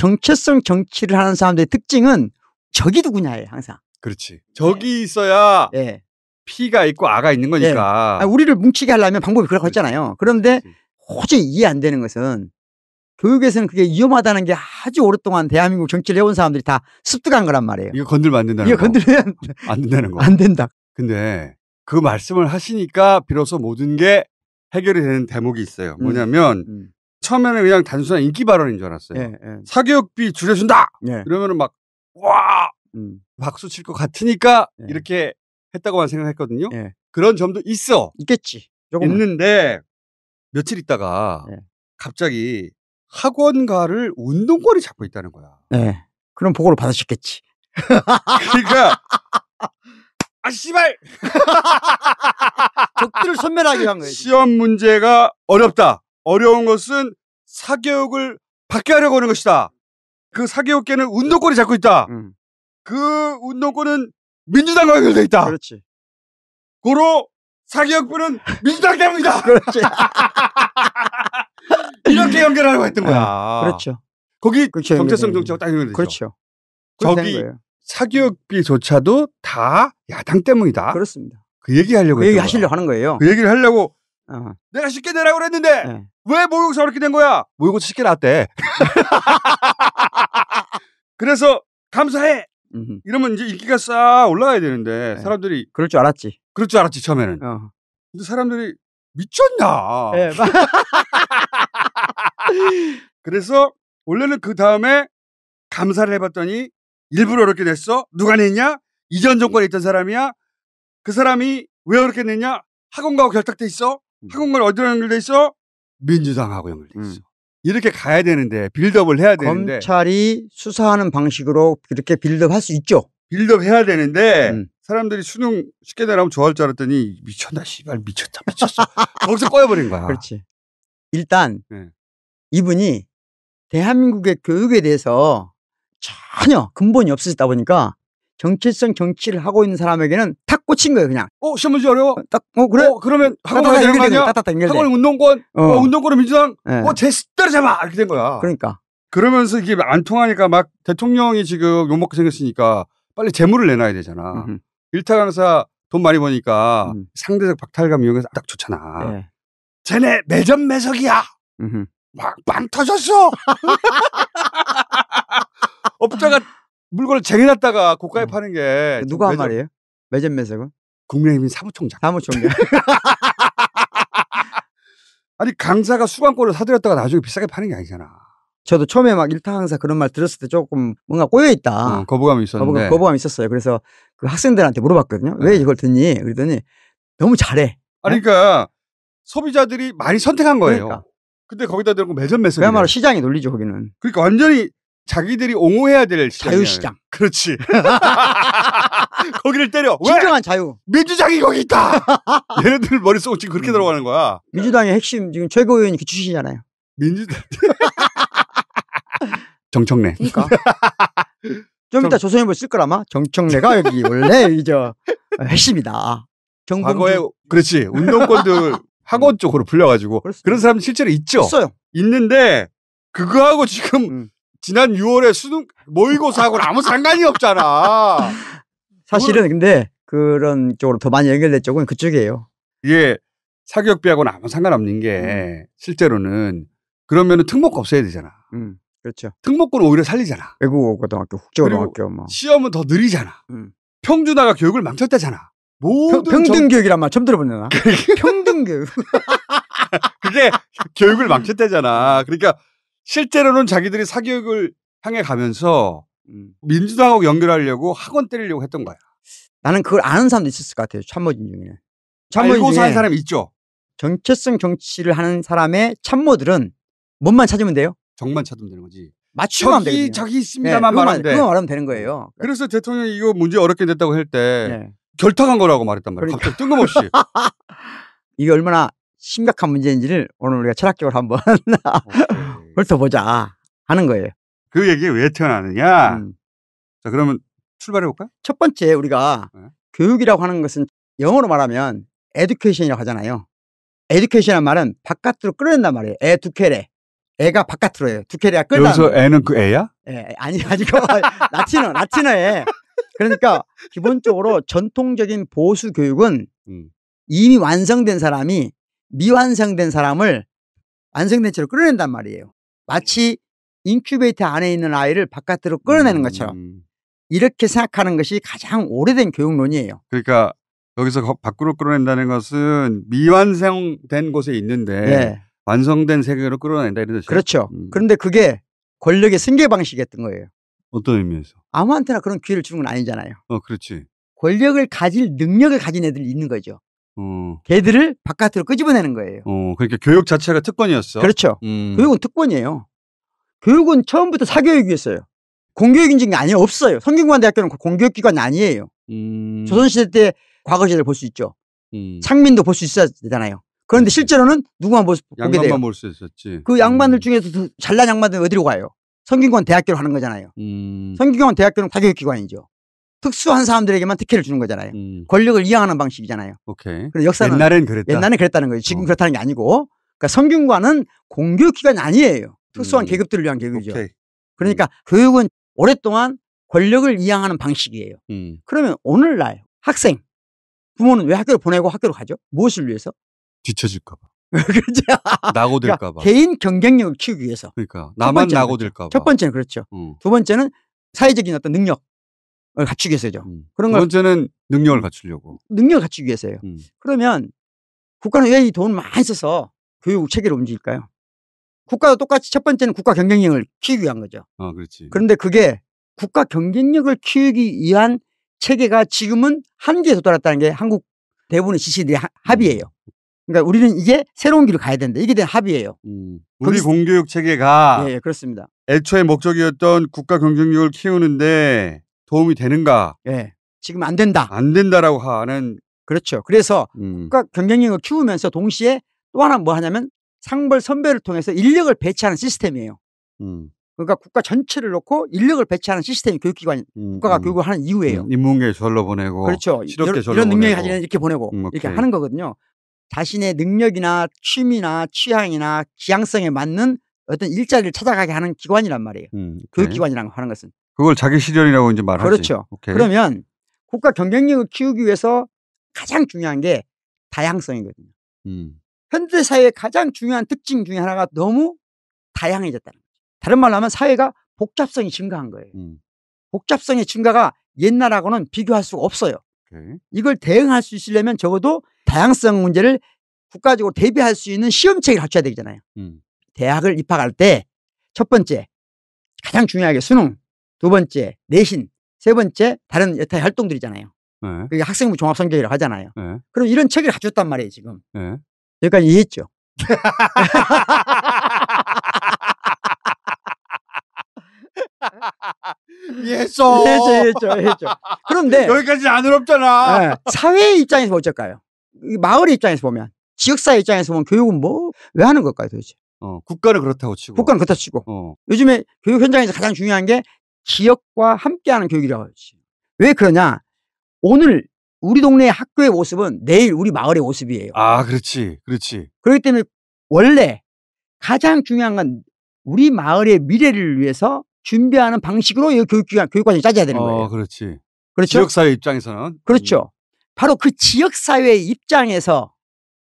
정체성 정치를 하는 사람들의 특징은 적이 누구냐예요 항상. 그렇지. 네. 적이 네. 있어야 네. 피가 있고 아가 있는 예. 거니까. 네. 아, 아니, 우리를 뭉치게 하려면 방법이 그렇게 있잖아요. 그런데 호저 이해 안 되는 것은 교육에서는 그게 위험하다는 게 아주 오랫동안 대한민국 정치를 해온 사람들이 다 습득한 거란 말이에요. 이거 건들면 안 된다는 이거 거. 건들면 안 된다는 거. 안 된다. 근데 그 말씀을 하시니까 비로소 모든 게 해결이 되는 대목이 있어요. 음. 뭐냐면 음, 음. 처음에는 그냥 단순한 인기 발언인 줄 알았어요. 예, 예. 사교육비 줄여준다. 예. 이러면은 막 와. 음. 박수 칠 것 같으니까 예. 이렇게 했다고만 생각했거든요. 예. 그런 점도 있어. 있겠지. 조금은. 있는데 며칠 있다가 예. 갑자기 학원가를 운동권이 잡고 있다는 거야. 네. 그럼 보고를 받으셨겠지. 그러니까 아 씨발 적들을 선멸하기 위한 거예요. 시험 문제가 어렵다. 어려운 것은 사교육을 받게 하려고 하는 것이다. 그 사교육계는 운동권이 잡고 있다. 음. 그 운동권은 민주당과 연결돼 있다. 그렇지. 고로 사교육부는 민주당 때문이다. 그렇지. 이렇게 연결하려고 했던 거야. 아, 그렇죠. 거기 그렇죠, 정체성 정책가딱 연결되죠. 그렇죠. 저기 사교육비조차도다 야당 때문이다. 그렇습니다. 그 얘기하려고 그 얘기 하시려 하는 거예요. 그 얘기를 하려고 어. 내가 쉽게 내라고 그랬는데 네. 왜모욕사 이렇게 된 거야? 모욕사 쉽게 나왔대. 그래서 감사해. 이러면 이제 인기가 싹 올라가야 되는데 네. 사람들이 그럴 줄 알았지. 그럴 줄 알았지 처음에는. 어. 근데 사람들이 미쳤냐. 네. 그래서 원래는 그 다음에 감사를 해봤더니 일부러 이렇게 냈어? 누가 냈냐? 이전 정권에 있던 사람이야? 그 사람이 왜 그렇게 냈냐? 학원가고 결탁돼 있어? 음. 학원가를 어디로 연결돼 있어? 민주당하고 연결돼 음. 있어. 음. 이렇게 가야 되는데 빌드업을 해야 되는데 검찰이 수사하는 방식으로 이렇게 빌드업할 수 있죠. 빌드업 해야 되는데 음. 사람들이 수능 쉽게 내라면 좋아할 줄 알았더니 미쳤다 씨발 미쳤다 미쳤어 거기서 꺼여버린 거야. 그렇지. 일단 네. 이분이 대한민국의 교육에 대해서 전혀 근본이 없으시다 보니까 정치성 정치를 하고 있는 사람에게는 탁 꽂힌 거예요, 그냥. 어, 시험문제 어려워? 딱, 어, 그래? 어, 그러면 학원 가야 되는 거 아니야? 따따연결 학원 운동권, 어, 어 운동권은 민주당, 네. 어, 제스 때려잡아! 이렇게 된 거야. 그러니까. 그러면서 이게 안 통하니까 막 대통령이 지금 욕먹고 생겼으니까 빨리 재물을 내놔야 되잖아. 음흠. 일타 강사 돈 많이 버니까 음. 상대적 박탈감 이용해서 딱 좋잖아. 네. 쟤네 매점 매석이야! 음흠. 막, 빵 터졌어! 업자가 물건을 쟁여놨다가 고가에 네. 파는 게 누가 매점, 말이에요? 매점 매색은? 국민의힘 사무총장. 사무총장. 아니 강사가 수강권을 사들였다가 나중에 비싸게 파는 게 아니잖아. 저도 처음에 막 일타 강사 그런 말 들었을 때 조금 뭔가 꼬여 있다. 응, 어, 거부감이 있었는데. 거부감, 거부감이 있었어요. 그래서 그 학생들한테 물어봤거든요. 왜 네. 이걸 듣니? 그러더니 너무 잘해. 아니 네? 그러니까 소비자들이 많이 선택한 거예요. 그러니까. 근데 거기다 대고 매점 매수. 그야말로 시장이놀리죠 거기는. 그러니까 완전히 자기들이 옹호해야 될 시장. 자유시장. 그렇지. 거기를 때려. 왜? 진정한 자유. 민주당이 거기 있다. 얘네들 머릿속으로 지금 그렇게 음. 들어가는 거야. 민주당의 핵심 지금 최고위원이 그 출신이잖아요. 민주당. 정청래. 그러니까. 좀 이따 조선일보 쓸 거라마. 정청래가 여기 원래 이제 핵심이다. 정봉주. 과거에 그렇지 운동권들 음. 학원 쪽으로 불려가지고 그런 사람 실제로 있죠. 있어요. 있는데 그거하고 지금 음. 지난 6월에 수능 모의고사하고는 아무 상관이 없잖아. 사실은 근데 그런 쪽으로 더 많이 연결된 쪽은 그쪽이에요. 이게 예. 사교육비하고는 아무 상관없는 게 음. 실제로는 그러면은 특목 없어야 되잖아. 음, 그렇죠. 특목고는 오히려 살리잖아. 외국어고등학교, 국제고등학교 뭐. 시험은 더 느리잖아. 음. 평준화가 교육을 망쳤다잖아. 모든 평, 등 교육이란 말 처음 들어보려나? 그러니까. 평등 교육. 그게 교육을 망쳤다잖아. 그러니까 실제로는 자기들이 사교육을 향해 가면서 음. 민주당하고 연결하려고 학원 때리려고 했던 거야. 나는 그걸 아는 사람도 있었을 것 같아요. 참모진 중에. 참모진 알고 사는 사람 있죠. 정체성 정치를 하는 사람의 참모들은 뭔만 찾으면 돼요? 정만 찾으면 되는 거지. 맞추면 되거든요. 자기 있습니다만 네, 말하면 돼. 그거 말하면 되는 거예요. 그래서 대통령이 이거 문제 어렵게 됐다고 할때 네. 결탁한 거라고 말했단 말이에요. 그러니까. 갑자기 뜬금없이. 이게 얼마나 심각한 문제인지를 오늘 우리가 철학적으로 한번 어, 어. 훑어보자 하는 거예요. 그얘기왜 태어나느냐? 음. 자, 그러면 출발해 볼까요? 첫 번째 우리가 네. 교육이라고 하는 것은 영어로 말하면 에듀케이션이라고 하잖아요. 에듀케이션이란 말은 바깥으로 끌어낸단 말이에요. 에듀케레. 애가 바깥으로 해요. 두케레가 끌다. 여기서 애는 그 애야? 예, 네, 아니 아니고 라틴어, 라틴어 애. 그러니까 기본적으로 전통적인 보수 교육은 음. 이미 완성된 사람이 미완성된 사람을 완성된 채로 끌어낸단 말이에요. 마치 인큐베이터 안에 있는 아이를 바깥으로 끌어내는 것처럼 음. 이렇게 생각하는 것이 가장 오래된 교육론이에요. 그러니까 여기서 밖으로 끌어낸다는 것은 미완성된 곳에 있는데 네. 완성된 세계로 끌어낸다 이런 뜻이 그렇죠. 음. 그런데 그게 권력의 승계 방식이었던 거예요. 어떤 의미에서? 아무한테나 그런 기회를 주는 건 아니잖아요. 어, 그렇지. 권력을 가질 능력을 가진 애들이 있는 거죠. 어. 걔들을 바깥으로 끄집어내는 거예요. 어, 그러니까 교육 자체가 특권이었어. 그렇죠. 음. 교육은 특권이에요. 교육은 처음부터 사교육이었어요. 공교육 인증이 아니에요. 없어요. 성균관대학교는 공교육기관 아니에요. 음. 조선시대 때 과거시대를 볼 수 있죠. 음. 상민도 볼 수 있었잖아요. 그런데 실제로는 누구만 보, 보게 돼요. 양반만 볼 수 있었지. 그 양반들 음. 중에서 잘난 양반들 어디로 가요? 성균관 대학교로 하는 거잖아요. 음. 성균관 대학교는 사교육기관이죠. 특수한 사람들에게만 특혜를 주는 거잖아요. 음. 권력을 이양하는 방식이잖아요. 오케이. 역사는 옛날엔 그랬다. 옛날엔 그랬다는 거예요. 지금 어. 그렇다는 게 아니고. 그러니까 성균관은 공교육기관이 아니에요. 특수한 음. 계급들을 위한 계급이죠. 오케이. 그러니까 음. 교육은 오랫동안 권력을 이양하는 방식이에요. 음. 그러면 오늘날 학생 부모는 왜 학교를 보내고 학교로 가죠? 무엇을 위해서? 뒤처질까봐. 그렇죠. 낙오될까봐. 그러니까 개인 경쟁력을 키우기 위해서. 그러니까 나만 낙오될까봐. 첫 번째는 그렇죠. 음. 두 번째는 사회적인 어떤 능력. 어, 갖추기 위해서죠. 음. 그런 두 번째는 능력을 갖추려고. 능력을 갖추기 위해서예요. 음. 그러면 국가는 왜 이 돈을 많이 써서 교육 체계를 움직일까요? 국가도 똑같이 첫 번째는 국가 경쟁력을 키우기 위한 거죠. 아, 그렇지. 그런데 그게 국가 경쟁력을 키우기 위한 체계가 지금은 한계에 도달했다는 게 한국 대부분의 지시들의 합의예요. 음. 그러니까 우리는 이제 새로운 길을 가야 된다. 이게 된 합의예요. 음. 우리 공교육 체계가 예, 예, 그렇습니다. 애초에 목적이었던 국가 경쟁력을 키우는데 도움이 되는가? 예. 지금 안 된다. 안 된다라고 하는 그렇죠. 그래서 음. 국가 경쟁력을 키우면서 동시에 또 하나 뭐 하냐면 상벌 선별을 통해서 인력을 배치하는 시스템이에요. 음. 그러니까 국가 전체를 놓고 인력을 배치하는 시스템이 교육기관이 음, 음, 국가가 음. 교육을 하는 이유예요. 음, 인문계 절로 보내고 그렇죠. 여러, 절로 이런 능력이 가지는 이렇게 보내고 음, 이렇게 하는 거거든요. 자신의 능력이나 취미나 취향이나 지향성에 맞는 어떤 일자리를 찾아가게 하는 기관이란 말이에요. 음, 교육기관이라고 하는 것은 그걸 자기 시련이라고 이제 말하지. 그렇죠. 오케이. 그러면 국가 경쟁력을 키우기 위해서 가장 중요한 게 다양성이거든요. 음. 현대 사회의 가장 중요한 특징 중에 하나가 너무 다양해졌다는 거죠. 다른 말로 하면 사회가 복잡성이 증가한 거예요. 음. 복잡성의 증가가 옛날하고는 비교할 수가 없어요. 오이걸 대응할 수 있으려면 적어도 다양성 문제를 국가적으로 대비할 수 있는 시험책을 갖춰야 되잖아요. 음. 대학을 입학할 때 첫 번째 가장 중요하게 수능 두 번째 내신, 세 번째 다른 여타의 활동들이잖아요. 네. 그게 학생부 종합성적이라고 하잖아요. 네. 그럼 이런 체계를 갖췄단 말이에요 지금. 네. 여기까지 이해했죠? 이해했어. 이해했죠, 이해했죠, 이해했죠. 그런데 여기까지 안 어렵잖아. 네, 사회 입장에서 뭐 어쩔까요? 마을의 입장에서 보면 지역사회 입장에서 보면 교육은 뭐 왜 하는 걸까요 도대체? 어, 국가는 그렇다고 치고. 국가는 그렇다고 치고. 어. 요즘에 교육 현장에서 가장 중요한 게 지역과 함께하는 교육이라고 하지. 왜 그러냐? 오늘 우리 동네 학교의 모습은 내일 우리 마을의 모습이에요. 아, 그렇지, 그렇지. 그렇기 때문에 원래 가장 중요한 건 우리 마을의 미래를 위해서 준비하는 방식으로 교육기관, 교육과정을 짜져야 되는 어, 거예요. 어, 그렇지. 그렇죠. 지역사회 입장에서는. 그렇죠. 음. 바로 그 지역사회의 입장에서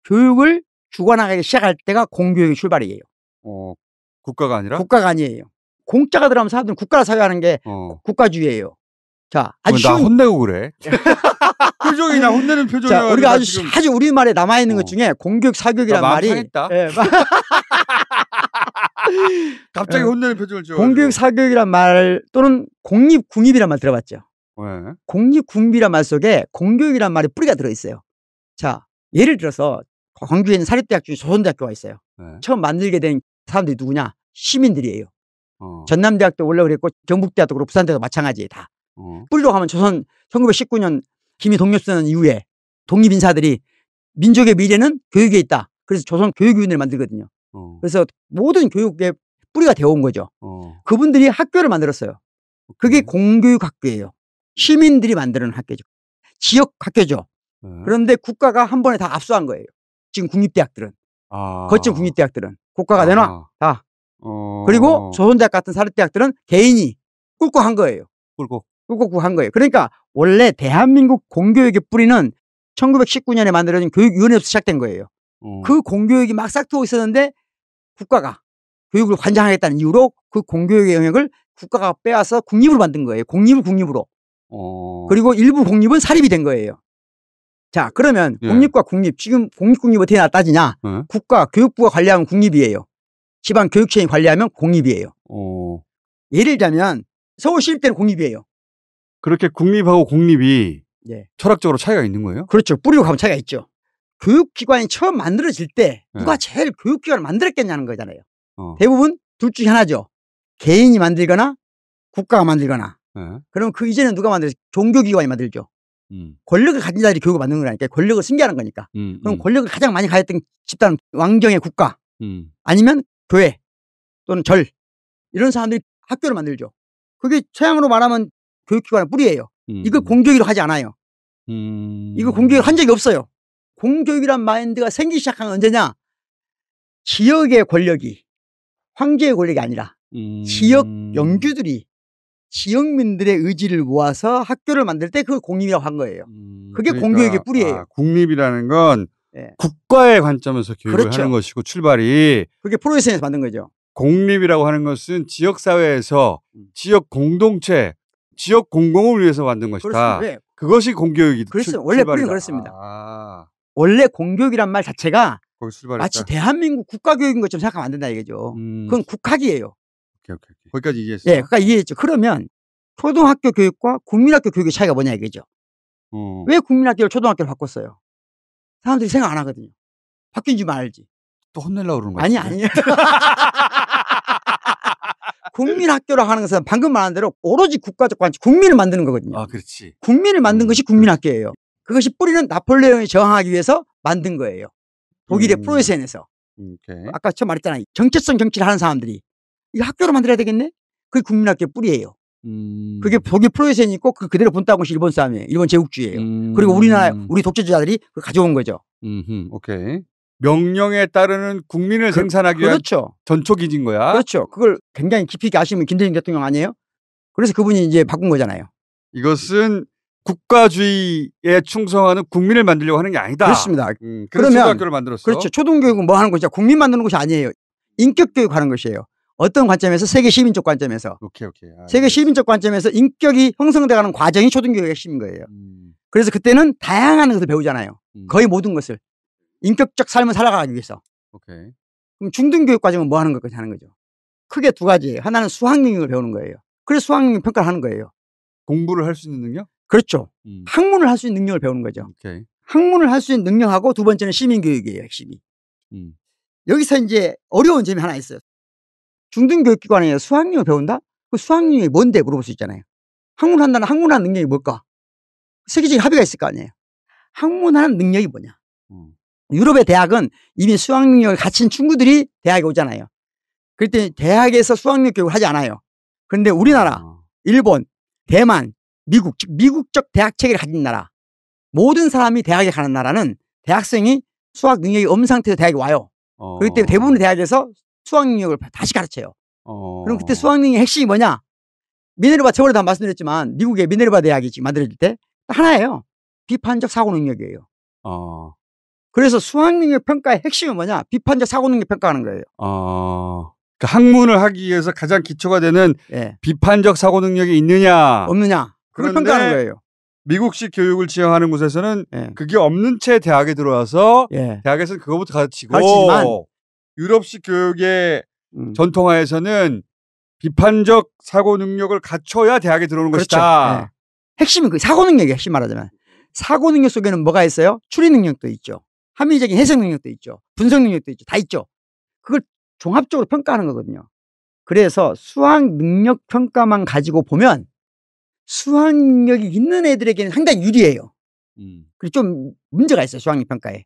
교육을 주관하기 시작할 때가 공교육의 출발이에요. 어, 국가가 아니라? 국가가 아니에요. 공짜가 들어가면 사람들은 국가를 사회하는 게 어. 국가주의예요. 자, 아주 쉬운. 나 혼내고 그래. 표정이 나 혼내는 표정이 자, 우리가 아주 지금... 아주 우리 말에 남아 있는 어. 것 중에 공교사교이란 말이. 예, 갑자기 예, 혼내는 표정을 지어. 공교사교이란말 또는 공립 국립이란 말 들어봤죠. 왜? 공립 국립이란 말 속에 공교이란 말이 뿌리가 들어 있어요. 자, 예를 들어서 광주에 있는 사립대학 중에 조선대학교가 있어요. 네. 처음 만들게 된 사람들이 누구냐? 시민들이에요. 어. 전남대학도 원래 그랬고 경북대학도 그렇고 부산대도 마찬가지 다. 어. 뿌리로 가면 조선 1919년 김이 독립선언 이후에 독립 인사들이 민족의 미래는 교육에 있다. 그래서 조선 교육위원회를 만들거든요. 어. 그래서 모든 교육의 뿌리가 되어온 거죠. 어. 그분들이 학교를 만들었어요. 그게 공교육 학교예요. 시민들이 만드는 학교죠. 지역 학교죠. 네. 그런데 국가가 한 번에 다 압수한 거예요. 지금 국립대학들은. 아. 거친 국립대학들은. 국가가 아. 내놔. 다. 어. 그리고 조선대학 같은 사립대학들은 개인이 꿀꺽한 거예요. 꿀꺽. 꿀꺽한 거예요. 그러니까 원래 대한민국 공교육의 뿌리는 1919년에 만들어진 교육위원회에서 시작된 거예요. 어... 그 공교육이 막 싹트고 있었는데 국가가 교육을 관장하겠다는 이유로 그 공교육의 영역을 국가가 빼앗아 국립으로 만든 거예요. 국립을 국립으로. 어... 그리고 일부 국립은 사립이 된 거예요. 자, 그러면 예. 공립과 국립, 지금 공립, 국립 어떻게 따지냐? 예. 국가, 교육부가 관리하는 국립이에요. 지방 교육청이 관리하면 공립이에요. 어. 예를 들자면 서울시립대는 공립이에요. 그렇게 국립하고 공립이 네. 철학적으로 차이가 있는 거예요? 그렇죠. 뿌리고 가면 차이가 있죠. 교육기관이 처음 만들어질 때 네. 누가 네. 제일 교육기관을 만들었겠냐는 거잖아요. 어. 대부분 둘 중에 하나죠. 개인이 만들거나 국가가 만들거나. 네. 그럼 그이전에 누가 만들어? 종교기관이 만들죠. 음. 권력을 가진 자들이 교육을 만드는 거니까 권력을 승계하는 거니까. 음, 그럼 음. 권력을 가장 많이 가졌던 집단 왕정의 국가 음. 아니면 교회 또는 절 이런 사람들이 학교를 만들죠. 그게 서양으로 말하면 교육기관의 뿌리예요. 음. 이거 공교육이라고 하지 않아요. 음. 이거 공교육 한 적이 없어요. 공교육이란 마인드가 생기기 시작한 언제냐? 지역의 권력이 황제의 권력이 아니라 음. 지역 영규들이 지역민들의 의지를 모아서 학교를 만들 때 그 공립이라고 한 거예요. 음. 그게 그러니까, 공교육의 뿌리예요. 아, 국립이라는 건 예. 국가의 관점에서 교육을 그렇죠. 하는 것이고 출발이 그게 프로이센에서 만든 거죠. 공립이라고 하는 것은 지역 사회에서 음. 지역 공동체, 지역 공공을 위해서 만든 것이다. 그렇습니다. 네. 그것이 공교육이다. 그렇습니다. 원래 뿌리는 그렇습니다. 아. 원래 공교육이란 말 자체가 마치 대한민국 국가교육인 것처럼 생각하면 안 된다 이거죠. 음. 그건 국학이에요. 오케이, 오케이, 거기까지 이해했어요. 예, 그러니까 이해했죠. 그러면 초등학교 교육과 국민학교 교육의 차이가 뭐냐 이거죠. 음. 왜 국민학교를 초등학교로 바꿨어요? 사람들이 생각 안 하거든요. 바뀐 줄 알지. 또 혼내려고 그러는 거야. 아니, 아니요. 국민학교라 하는 것은 방금 말한 대로 오로지 국가적 관치 국민을 만드는 거거든요. 아, 그렇지. 국민을 만든 음, 것이 국민학교예요. 그것이 뿌리는 나폴레옹이 저항하기 위해서 만든 거예요. 독일의 음. 프로이센에서. 아까 처음 말했잖아요. 정체성 정치를 하는 사람들이. 이 학교를 만들어야 되겠네? 그게 국민학교 뿌리예요. 음. 그게 거기 프로이센 있고 그 그대로 분따공시 일본 싸움이에요 일본 제국주의예요. 음. 그리고 우리나라 우리 독재자들이 가져온 거죠. 음, 오케이. 명령에 따르는 국민을 그, 생산하기 위한 그렇죠. 전초기진 거야. 그렇죠. 그걸 굉장히 깊이 있게 아시면 김대중 대통령 아니에요? 그래서 그분이 이제 바꾼 거잖아요. 이것은 국가주의에 충성하는 국민을 만들려고 하는 게 아니다. 그렇습니다. 음, 그러면 초등학교를 만들었어. 그렇죠. 초등교육은 뭐 하는 것이냐? 국민 만드는 것이 아니에요. 인격교육 하는 것이에요. 어떤 관점에서 세계 시민적 관점에서 오케이, 오케이. 아, 세계 예. 시민적 관점에서 인격이 형성돼가는 과정이 초등교육의 핵심인 거예요. 음. 그래서 그때는 다양한 것을 배우잖아요. 음. 거의 모든 것을 인격적 삶을 살아가기 위해서. 오케이. 그럼 중등교육 과정은 뭐 하는 것까지 하는 거죠. 크게 두 가지예요. 하나는 수학 능력을 배우는 거예요. 그래서 수학 능력 평가를 하는 거예요. 공부를 할 수 있는 능력? 그렇죠. 음. 학문을 할 수 있는 능력을 배우는 거죠. 오케이. 학문을 할 수 있는 능력하고 두 번째는 시민교육이에요, 핵심이. 음. 여기서 이제 어려운 점이 하나 있어요. 중등교육기관에 수학여행을 배운다? 그 수학여행이 뭔데 물어볼 수 있잖아요. 학문한다는 학문하는 능력이 뭘까? 세계적인 합의가 있을 거 아니에요. 학문하는 능력이 뭐냐? 음. 유럽의 대학은 이미 수학능력을 갖춘 친구들이 대학에 오잖아요. 그랬더니 대학에서 수학력 능 교육을 하지 않아요. 그런데 우리나라, 아. 일본, 대만, 미국, 즉 미국적 대학 체계를 가진 나라, 모든 사람이 대학에 가는 나라는 대학생이 수학 능력이 없는 상태에서 대학에 와요. 어. 그렇기 때문에 대부분의 대학에서 수학 능력을 다시 가르쳐요. 어... 그럼 그때 수학 능력 의 핵심이 뭐냐? 미네르바 저번에 다 말씀드렸지만 미국의 미네르바 대학이 지 만들어질 때 하나예요. 비판적 사고 능력이에요. 어... 그래서 수학 능력 평가의 핵심은 뭐냐? 비판적 사고 능력 평가하는 거예요. 어... 그 학문을 하기 위해서 가장 기초가 되는 네. 비판적 사고 능력이 있느냐 없느냐 그걸 평가하는 거예요. 미국식 교육을 지향하는 곳에서는 네. 그게 없는 채 대학에 들어와서 네. 대학에서는 그거부터 가르치고 가르치지만 유럽식 교육의 음. 전통화에서는 비판적 사고 능력을 갖춰야 대학에 들어오는 그렇죠. 것이다. 네. 예. 핵심이 그 사고 능력이 핵심 말하자면 사고 능력 속에는 뭐가 있어요? 추리 능력도 있죠. 합리적인 해석 능력도 있죠. 분석 능력도 있죠. 다 있죠. 그걸 종합적으로 평가하는 거거든요. 그래서 수학 능력 평가만 가지고 보면 수학 능력이 있는 애들에게는 상당히 유리해요. 음. 그리고 좀 문제가 있어요. 수학 능력 평가에.